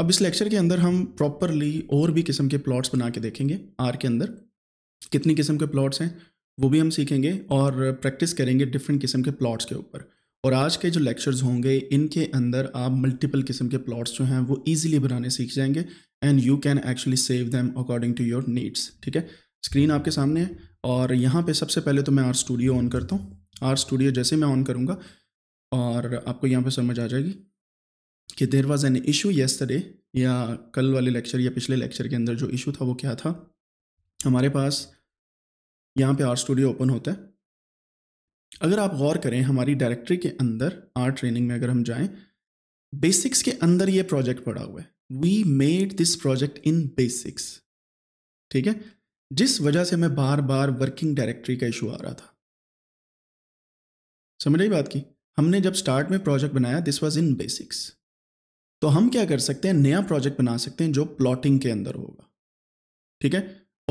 अब इस लेक्चर के अंदर हम प्रॉपरली और भी किस्म के प्लॉट्स बना के देखेंगे आर के अंदर कितनी किस्म के प्लॉट्स हैं वो भी हम सीखेंगे और प्रैक्टिस करेंगे डिफरेंट किस्म के प्लॉट्स के ऊपर और आज के जो लेक्चर्स होंगे इनके अंदर आप मल्टीपल किस्म के प्लॉट्स जो हैं वो ईजिली बनाने सीख जाएंगे and you can actually save them according to your needs ठीक है स्क्रीन आपके सामने है और यहाँ पे सबसे पहले तो मैं आर स्टूडियो ऑन करता हूँ आर स्टूडियो जैसे मैं ऑन करूँगा और आपको यहाँ पे समझ आ जाएगी कि there was an issue yesterday या कल वाले लेक्चर या पिछले लेक्चर के अंदर जो इशू था वो क्या था हमारे पास यहाँ पे आर स्टूडियो ओपन होता है अगर आप गौर करें हमारी डायरेक्टरी के अंदर आर ट्रेनिंग में अगर हम जाएं बेसिक्स के अंदर ये प्रोजेक्ट पड़ा हुआ है we made this project in basics ठीक है जिस वजह से हमें बार बार वर्किंग डायरेक्टरी का इशू आ रहा था समझ आई बात की हमने जब स्टार्ट में प्रोजेक्ट बनाया दिस वॉज इन बेसिक्स तो हम क्या कर सकते हैं नया प्रोजेक्ट बना सकते हैं जो प्लॉटिंग के अंदर होगा ठीक है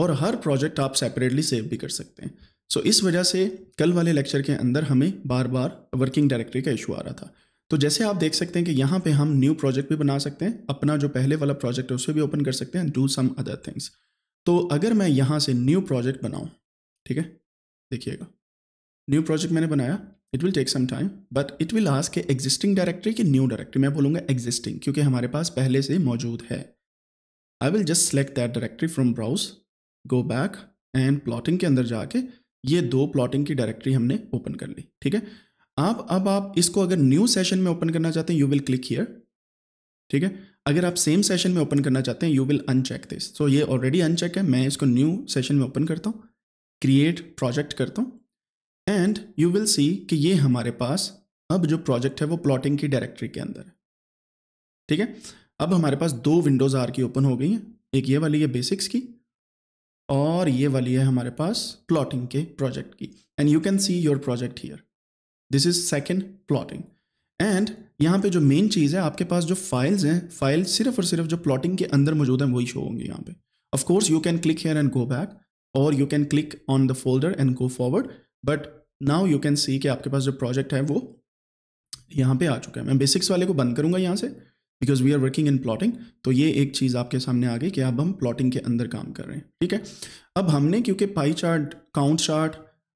और हर प्रोजेक्ट आप सेपरेटली सेव भी कर सकते हैं सो so, इस वजह से कल वाले लेक्चर के अंदर हमें बार बार वर्किंग डायरेक्टरी का इशू आ रहा था तो जैसे आप देख सकते हैं कि यहाँ पे हम न्यू प्रोजेक्ट भी बना सकते हैं अपना जो पहले वाला प्रोजेक्ट है उसे भी ओपन कर सकते हैं डू सम अदर थिंग्स तो अगर मैं यहाँ से न्यू प्रोजेक्ट बनाऊँ ठीक है देखिएगा न्यू प्रोजेक्ट मैंने बनाया it will take some time but it will ask के एग्जिस्टिंग डायरेक्टरी कि न्यू डायरेक्टरी मैं बोलूँगा एग्जिस्टिंग क्योंकि हमारे पास पहले से मौजूद है I will just select that directory from browse go back and plotting के अंदर जाके ये दो प्लॉटिंग की डायरेक्टरी हमने ओपन कर ली ठीक है आप अब आप इसको अगर न्यू सेशन में ओपन करना चाहते हैं यू विल क्लिक हियर ठीक है अगर आप सेम सेशन में ओपन करना चाहते हैं you will uncheck this so ये ऑलरेडी अनचेक है मैं इसको न्यू सेशन में ओपन करता हूँ क्रिएट प्रोजेक्ट करता हूँ एंड यू विल सी कि ये हमारे पास अब जो प्रोजेक्ट है वो प्लॉटिंग की डायरेक्टरी के अंदर ठीक है अब हमारे पास दो विंडोज़ आर की ओपन हो गई हैं एक ये वाली है बेसिक्स की और ये वाली है हमारे पास प्लॉटिंग के प्रोजेक्ट की and you can see your project here this is second plotting and यहाँ पे जो मेन चीज़ है आपके पास जो फाइल्स हैं फाइल सिर्फ और सिर्फ जो प्लॉटिंग के अंदर मौजूद हैं वही शो होंगे यहाँ पे of course you can click here and go back और you can click on the folder and go forward but now you can see कि आपके पास जो प्रोजेक्ट है वो यहाँ पे आ चुका है मैं बेसिक्स वाले को बंद करूँगा यहाँ से because we are working in plotting तो ये एक चीज़ आपके सामने आ गई कि अब हम प्लॉटिंग के अंदर काम कर रहे हैं ठीक है अब हमने क्योंकि पाई चार्ट काउंट चार्ट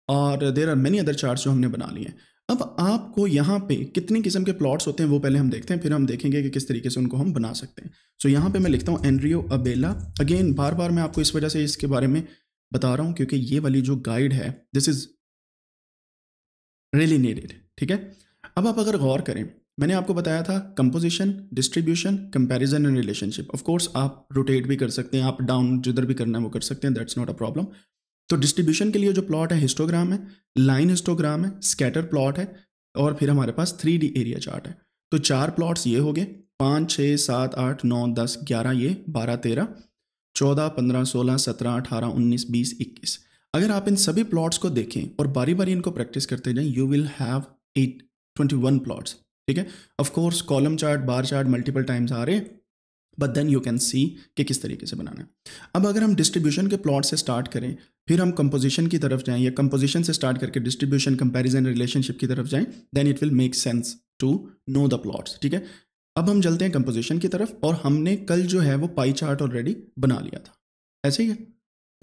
और there are many other chart जो हमने बना लिए हैं अब आपको यहाँ पे कितने किस्म के प्लॉट्स होते हैं वो पहले हम देखते हैं फिर हम देखेंगे कि किस तरीके से उनको हम बना सकते हैं सो so, यहाँ पे मैं लिखता हूँ एनरियो अबेला अगेन बार बार मैं आपको इस वजह से इसके बारे में बता रहा हूँ क्योंकि ये वाली जो गाइड है दिस इज़ रियली नीडेड ठीक है अब आप अगर गौर करें मैंने आपको बताया था composition distribution comparison and relationship of course आप रोटेट भी कर सकते हैं आप डाउन जिधर भी करना है वो कर सकते हैं दैट्स नॉट अ प्रॉब्लम तो डिस्ट्रीब्यूशन के लिए जो प्लॉट है हिस्टोग्राम है लाइन हिस्टोग्राम है स्कैटर प्लॉट है और फिर हमारे पास थ्री डी एरिया चार्ट है तो चार प्लॉट्स ये हो गए पाँच छः सात आठ नौ दस ग्यारह ये बारह तेरह चौदह पंद्रह सोलह सत्रह अठारह उन्नीस बीस इक्कीस अगर आप इन सभी प्लॉट्स को देखें और बारी बारी इनको प्रैक्टिस करते जाएं you will have at twenty one plots ठीक है of course column chart bar chart multiple times आ रहे but then you can see कि किस तरीके से बनाना है अब अगर हम डिस्ट्रीब्यूशन के प्लॉट से स्टार्ट करें फिर हम कंपोजिशन की तरफ जाएं या कंपोजिशन से स्टार्ट करके डिस्ट्रीब्यूशन कंपेरिजन रिलेशनशिप की तरफ जाएं then it will make sense to know the plots ठीक है अब हम चलते हैं कंपोजिशन की तरफ और हमने कल जो है वो पाई चार्ट ऑलरेडी बना लिया था ऐसे ही है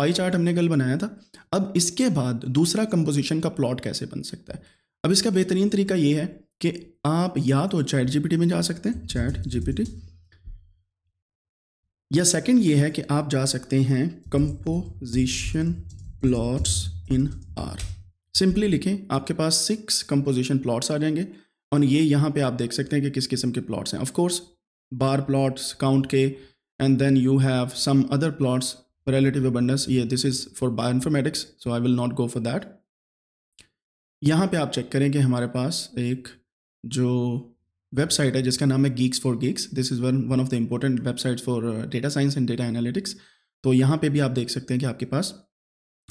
पाई चार्ट हमने कल बनाया था अब इसके बाद दूसरा कंपोजिशन का प्लॉट कैसे बन सकता है अब इसका बेहतरीन तरीका ये है कि आप या तो चैट जीपीटी में जा सकते हैं चैट जीपीटी या सेकंड ये है कि आप जा सकते हैं composition plots in R simply लिखें आपके पास सिक्स कंपोजिशन प्लॉट्स आ जाएंगे और ये यहाँ पे आप देख सकते हैं कि किस किस्म के प्लॉट्स हैं ऑफकोर्स बार प्लॉट्स काउंट के and then you have some other plots relative abundance yeah this is for bioinformatics so i will not go for that यहाँ पे आप चेक करें कि हमारे पास एक जो वेबसाइट है जिसका नाम है Geeks for Geeks this is one one of the important websites for data science and data analytics तो यहाँ पे भी आप देख सकते हैं कि आपके पास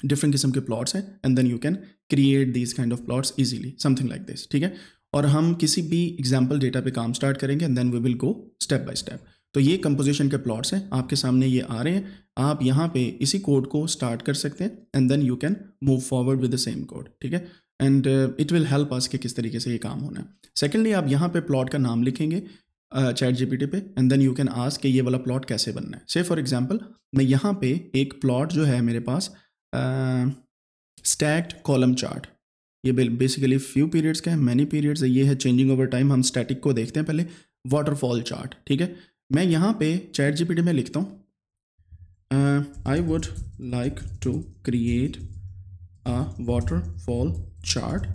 डिफरेंट किस्म के प्लॉट्स हैं and then you can create these kind of plots easily something like this ठीक है और हम किसी भी एग्जाम्पल डेटा पे काम स्टार्ट करेंगे and then we will go step by step तो ये कंपोजिशन के प्लॉट्स हैं आपके सामने ये आ रहे हैं आप यहाँ पे इसी कोड को स्टार्ट कर सकते हैं and then you can move forward with the same code ठीक है and it will help us कि किस तरीके से ये काम होना है सेकेंडली आप यहाँ पे प्लॉट का नाम लिखेंगे चैट uh, जी पे and then you can ask कि ये वाला प्लॉट कैसे बनना है से फॉर एग्जाम्पल मैं यहाँ पे एक प्लॉट जो है मेरे पास स्टैक्ड कॉलम चार्ट ये बेसिकली फ्यू पीरियड्स का है मैनी पीरियड्स ये है चेंजिंग ओवर टाइम हम स्टैटिक को देखते हैं पहले वाटरफॉल चार्ट ठीक है मैं यहाँ पे चैट जीपीटी में लिखता हूँ I would like to create a waterfall chart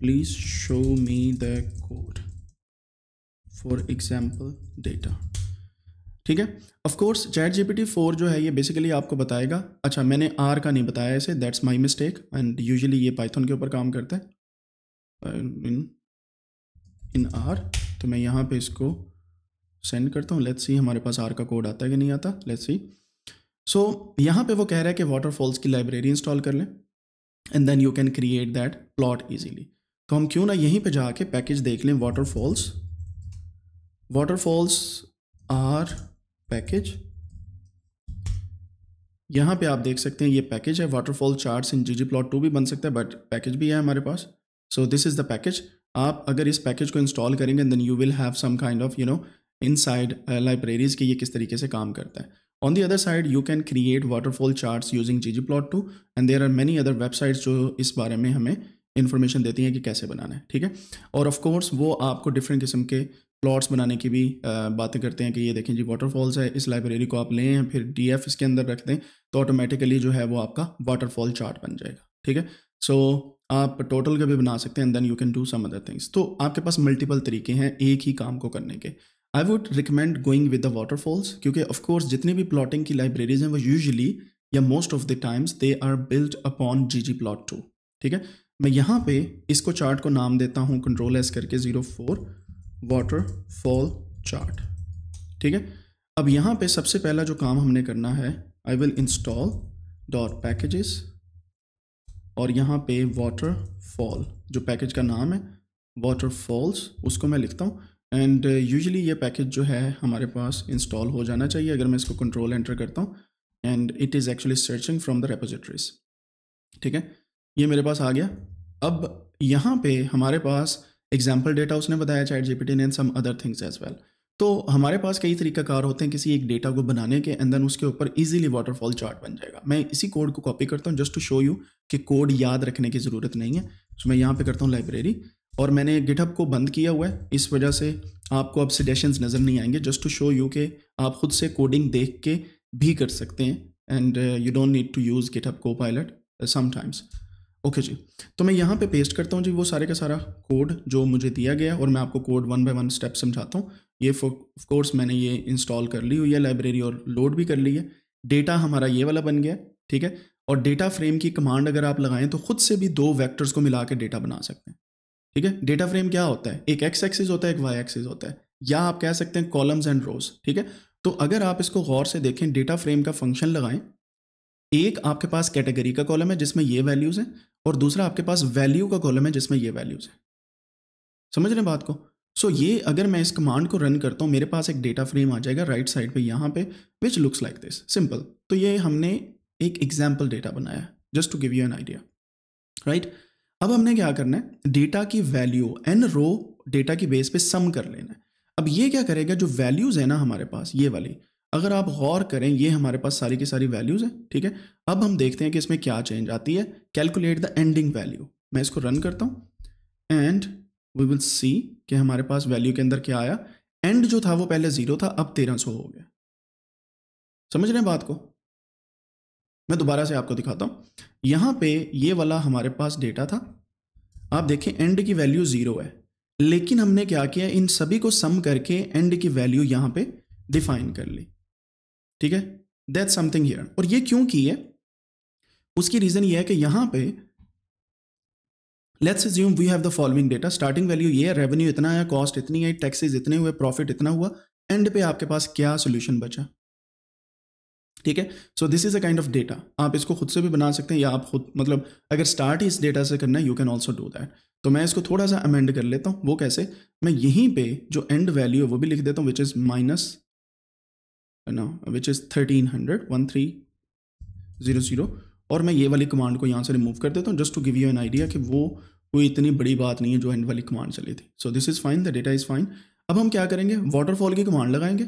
please show me the code for example data ठीक है of course chat GPT four जो है ये बेसिकली आपको बताएगा अच्छा मैंने आर का नहीं बताया इसे that's my mistake and usually ये पाइथन के ऊपर काम करता है इन इन आर तो मैं यहाँ पे इसको सेंड करता हूँ लेट्स सी हमारे पास आर का कोड आता है कि नहीं आता लेट्स सी सो यहाँ पे वो कह रहा है कि वाटरफॉल्स की लाइब्रेरी इंस्टॉल कर लें and then you can create that plot easily तो हम क्यों ना यहीं पे जाके पैकेज देख लें वाटरफॉल्स वाटरफॉल्स आर पैकेज यहाँ पे आप देख सकते हैं ये पैकेज है waterfall chart in G G plot two भी बन सकता है बट पैकेज भी है हमारे पास so this is the package आप अगर इस पैकेज को इंस्टॉल करेंगे then you will have some kind of you know inside libraries के ये किस तरीके से काम करता है on the other side you can create waterfall charts using G G plot two and there are many other websites जो इस बारे में हमें इन्फॉर्मेशन देती हैं कि कैसे बनाना है ठीक है और ऑफ कोर्स वो आपको डिफरेंट किस्म के प्लॉट्स बनाने की भी uh, बातें करते हैं कि ये देखें जी वाटरफॉल्स है इस लाइब्रेरी को आप लें फिर डी एफ इसके अंदर रख दें तो ऑटोमेटिकली जो है वो आपका वाटरफॉल चार्ट बन जाएगा ठीक है सो आप टोटल का भी बना सकते हैं and then you can do some other things तो आपके पास मल्टीपल तरीके हैं एक ही काम को करने के I would recommend going with the waterfalls क्योंकि ऑफकोर्स जितनी भी प्लॉटिंग की लाइब्रेरीज हैं वो यूजली या most of the times they are build upon G G plot two ठीक है मैं यहाँ पे इसको चार्ट को नाम देता हूँ कंट्रोल एस करके ज़ीरो फोर वाटरफॉल चार्ट ठीक है अब यहाँ पे सबसे पहला जो काम हमने करना है I will install dot packages और यहाँ पे वाटरफॉल जो पैकेज का नाम है वाटरफॉल्स उसको मैं लिखता हूँ एंड यूजली uh, ये पैकेज जो है हमारे पास इंस्टॉल हो जाना चाहिए अगर मैं इसको कंट्रोल एंटर करता हूँ and it is actually searching from the repositories ठीक है ये मेरे पास आ गया अब यहाँ पे हमारे पास एग्जाम्पल डेटा उसने बताया चैट जी ने and some other things as well तो हमारे पास कई तरीकाकार होते हैं किसी एक डेटा को बनाने के एंड देन उसके ऊपर इजीली वाटरफॉल चार्ट बन जाएगा मैं इसी कोड को कॉपी करता हूँ जस्ट टू शो यू कि कोड याद रखने की ज़रूरत नहीं है सो तो so मैं यहाँ पे करता हूँ लाइब्रेरी और मैंने गिटअप को बंद किया हुआ है इस वजह से आपको अब सजेशन नज़र नहीं आएंगे जस्ट टू शो यू के आप खुद से कोडिंग देख के भी कर सकते हैं and you don't need to use GitHub Copilot sometimes okay जी तो मैं यहाँ पे पेस्ट करता हूँ जी वो सारे का सारा कोड जो मुझे दिया गया और मैं आपको code one by one step समझाता हूँ ये ऑफ कोर्स मैंने ये इंस्टॉल कर ली हुई है लाइब्रेरी और लोड भी कर ली है डेटा हमारा ये वाला बन गया ठीक है और डेटा फ्रेम की कमांड अगर आप लगाएं तो खुद से भी दो वेक्टर्स को मिला के डेटा बना सकते हैं ठीक है डेटा फ्रेम क्या होता है एक एक्स एक्सिस होता है एक वाई एक्सिस होता है या आप कह सकते हैं कॉलम्स एंड रोज ठीक है तो अगर आप इसको गौर से देखें डेटा फ्रेम का फंक्शन लगाएं एक आपके पास कैटेगरी का कॉलम है जिसमें ये वैल्यूज़ हैं और दूसरा आपके पास वैल्यू का कॉलम है जिसमें ये वैल्यूज़ हैं समझ रहे बात को सो so, ये अगर मैं इस कमांड को रन करता हूँ मेरे पास एक डेटा फ्रेम आ जाएगा राइट साइड पे यहाँ पे which looks like this simple तो ये हमने एक एग्जाम्पल डेटा बनाया just to give you an idea right अब हमने क्या करना है डेटा की वैल्यू एन रो डेटा की बेस पे सम कर लेना है अब ये क्या करेगा जो वैल्यूज़ है ना हमारे पास ये वाली अगर आप गौर करें ये हमारे पास सारी की सारी वैल्यूज़ हैं ठीक है अब हम देखते हैं कि इसमें क्या चेंज आती है कैलकुलेट द एंडिंग वैल्यू मैं इसको रन करता हूँ एंड वी विल सी कि हमारे पास वैल्यू के अंदर क्या आया एंड जो था वो पहले ज़ीरो था अब तेरह सौ हो गया समझ रहे हैं बात को मैं दोबारा से आपको दिखाता हूँ यहाँ पे ये वाला हमारे पास डेटा था आप देखें एंड की वैल्यू ज़ीरो है लेकिन हमने क्या किया इन सभी को सम करके एंड की वैल्यू यहाँ पे डिफाइन कर ली ठीक है दैट समथिंग हियर और ये क्यों की है उसकी रीज़न ये है कि यहाँ पे let's zoom we have the following data starting value ये है रेवेन्यू इतना है कॉस्ट इतनी है टैक्सेज इतने हुए प्रॉफिट इतना हुआ एंड पे आपके पास क्या सोल्यूशन बचा ठीक है so this is a kind of data आप इसको खुद से भी बना सकते हैं या आप खुद मतलब अगर स्टार्ट ही इस डेटा से करना है you can also do that तो मैं इसको थोड़ा सा अमेंड कर लेता हूँ वो कैसे मैं यहीं पे जो एंड वैल्यू है वो भी लिख देता हूँ विच इज़ माइनस ना which is thirteen hundred one three zero zero और मैं ये वाली कमांड को यहाँ से रिमूव कर देता हूँ just to give you an idea कि वो कोई इतनी बड़ी बात नहीं है जो एंड वाली कमांड चली थी so this is fine the data is fine अब हम क्या करेंगे वाटरफॉल की कमांड लगाएंगे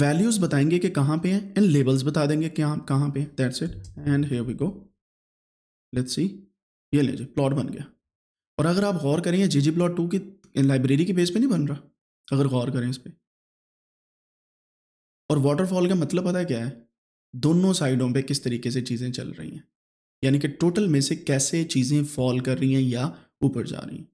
वैल्यूज़ बताएंगे कि कहाँ पे हैं एंड लेबल्स बता देंगे कि कहाँ पे that's it and here we go let's see ये ले जी प्लॉट बन गया और अगर आप गौर करें जी जी प्लॉट टू की लाइब्रेरी के बेस पे नहीं बन रहा अगर गौर करें इस पर और वाटरफॉल का मतलब पता है क्या है दोनों साइडों पे किस तरीके से चीज़ें चल रही हैं यानी कि टोटल में से कैसे चीज़ें फॉल कर रही हैं या ऊपर जा रही हैं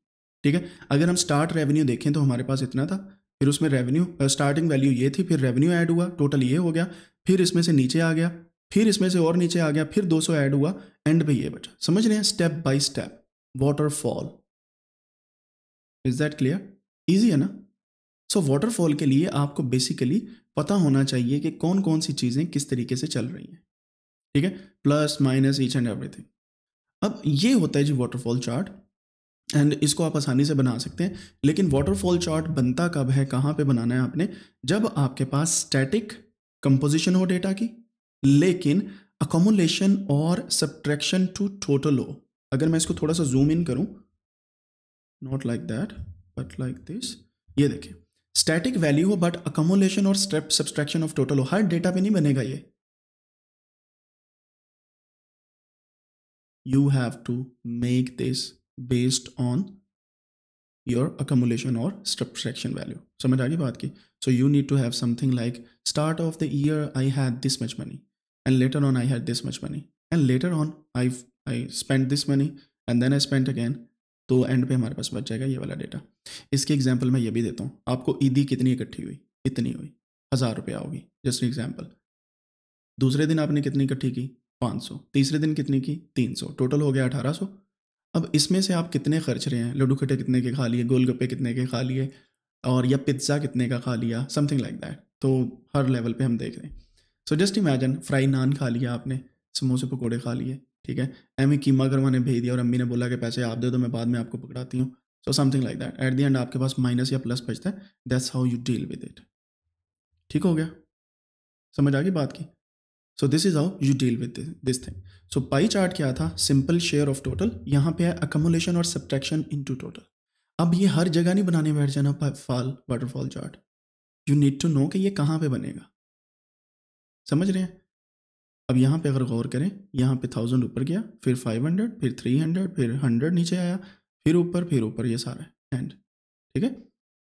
ठीक है अगर हम स्टार्ट रेवेन्यू देखें तो हमारे पास इतना था फिर उसमें रेवेन्यू स्टार्टिंग वैल्यू ये थी फिर रेवेन्यू ऐड हुआ टोटल ये हो गया फिर इसमें से नीचे आ गया फिर इसमें से और नीचे आ गया फिर 200 ऐड हुआ एंड पे ये बचा समझ रहे हैं step by step waterfall is that clear easy है ना सो so, वाटरफॉल के लिए आपको बेसिकली पता होना चाहिए कि कौन कौन सी चीज़ें किस तरीके से चल रही हैं ठीक है plus minus each and everything अब ये होता है जी वाटरफॉल चार्ट एंड इसको आप आसानी से बना सकते हैं लेकिन वाटरफॉल चार्ट बनता कब है कहाँ पे बनाना है आपने जब आपके पास स्टैटिक कंपोजिशन हो डेटा की लेकिन अकोमोलेशन और सब्ट्रैक्शन टू टोटल हो अगर मैं इसको थोड़ा सा जूम इन करूं not like that but like this ये देखें स्टैटिक वैल्यू हो बट अकोमोलेशन और स्टेप सब्सट्रैक्शन ऑफ टोटल हो हर डेटा पे नहीं बनेगा ये you have to make this based on your accumulation or subtraction value. समझ आ गई बात की So you need to have something like start of the year I had this much money and later on I had this much money and later on I've I spent this money and then I spent again तो end पे हमारे पास बच जाएगा ये वाला data इसकी example मैं ये भी देता हूँ आपको ईदी कितनी इकट्ठी हुई इतनी हुई हज़ार रुपया होगी जस्ट एग्जाम्पल दूसरे दिन आपने कितनी इकट्ठी की पाँच सौ तीसरे दिन कितनी की तीन सौ टोटल हो गया अठारह सौ अब इसमें से आप कितने खर्च रहे हैं लड्डू खट्टे कितने के खा लिए गोलगप्पे कितने के खा लिए और या पिज्ज़ा कितने का खा लिया समथिंग लाइक दैट तो हर लेवल पे हम देख रहे हैं so just imagine fry naan खा लिया आपने समोसे पकौड़े खा लिए ठीक है एमी कीमा करवाने भेज दिया और अम्मी ने बोला कि पैसे आप दे दो मैं बाद में आपको पकड़ाती हूँ so something like that at the end आपके पास माइनस या प्लस बचता है that's how you deal with it ठीक हो गया समझ आ गई बात की so this is how you deal with this thing so pie chart क्या था सिंपल शेयर ऑफ टोटल यहाँ पे है अकोमोलेशन और सब्ट्रैक्शन इन टू टोटल अब ये हर जगह नहीं बनाने बैठ जाना fall waterfall chart you need to know कि ये कहाँ पे बनेगा समझ रहे हैं अब यहाँ पे अगर गौर करें यहाँ पे थाउजेंड ऊपर गया फिर फाइव हंड्रेड फिर थ्री हंड्रेड फिर हंड्रेड नीचे आया फिर ऊपर फिर ऊपर ये सारा एंड ठीक है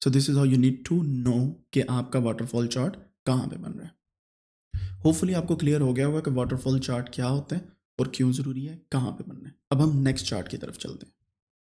so this is how you need to know कि आपका वाटरफॉल चार्ट कहाँ पे बन रहा है होपफुली आपको क्लियर हो गया होगा कि वाटरफॉल चार्ट क्या होते हैं और क्यों ज़रूरी है कहाँ पे बनना है अब हम नेक्स्ट चार्ट की तरफ चलते हैं